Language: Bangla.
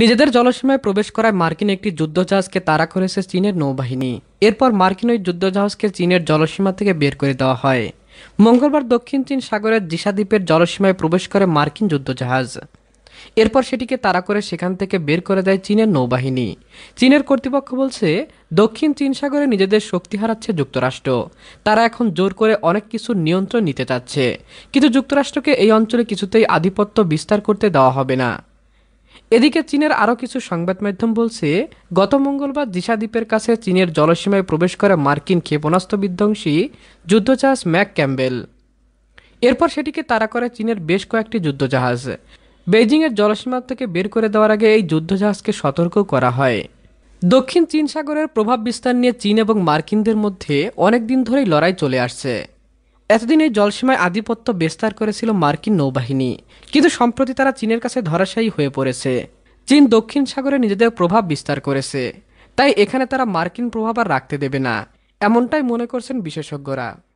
নিজেদের জলসীমায় প্রবেশ করায় মার্কিন একটি যুদ্ধজাহাজকে তাড়া করেছে চীনের নৌবাহিনী এরপর মার্কিন ওই যুদ্ধজাহাজকে চীনের জলসীমা থেকে বের করে দেওয়া হয় মঙ্গলবার দক্ষিণ চীন সাগরের দ্বীপের জলসীমায় প্রবেশ করে মার্কিন যুদ্ধজাহাজ এরপর সেটিকে তাড়া করে সেখান থেকে বের করে দেয় চীনের নৌবাহিনী চীনের কর্তৃপক্ষ বলছে দক্ষিণ চীন সাগরে নিজেদের শক্তি হারাচ্ছে যুক্তরাষ্ট্র তারা এখন জোর করে অনেক কিছু নিয়ন্ত্রণ নিতে চাচ্ছে কিন্তু যুক্তরাষ্ট্রকে এই অঞ্চলে কিছুতেই আধিপত্য বিস্তার করতে দেওয়া হবে না এদিকে চীনের আরও কিছু সংবাদ মাধ্যম বলছে গত মঙ্গলবার দিশা দ্বীপের কাছে চীনের জলসীমায় প্রবেশ করে মার্কিন ক্ষেপণাস্ত্র বিধ্বংসী যুদ্ধজাহাজ ম্যাক ক্যাম্বেল এরপর সেটিকে তাড়া করে চীনের বেশ কয়েকটি যুদ্ধজাহাজ বেজিংয়ের জলসীমা থেকে বের করে দেওয়ার আগে এই যুদ্ধজাহাজকে সতর্ক করা হয় দক্ষিণ চীন সাগরের প্রভাব বিস্তার নিয়ে চীন এবং মার্কিনদের মধ্যে অনেক দিন ধরেই লড়াই চলে আসছে এতদিন এই জলসীমায় আধিপত্য বিস্তার করেছিল মার্কিন নৌবাহিনী কিন্তু সম্প্রতি তারা চীনের কাছে ধরাশায়ী হয়ে পড়েছে চীন দক্ষিণ সাগরে নিজেদের প্রভাব বিস্তার করেছে তাই এখানে তারা মার্কিন প্রভাব আর রাখতে দেবে না এমনটাই মনে করছেন বিশেষজ্ঞরা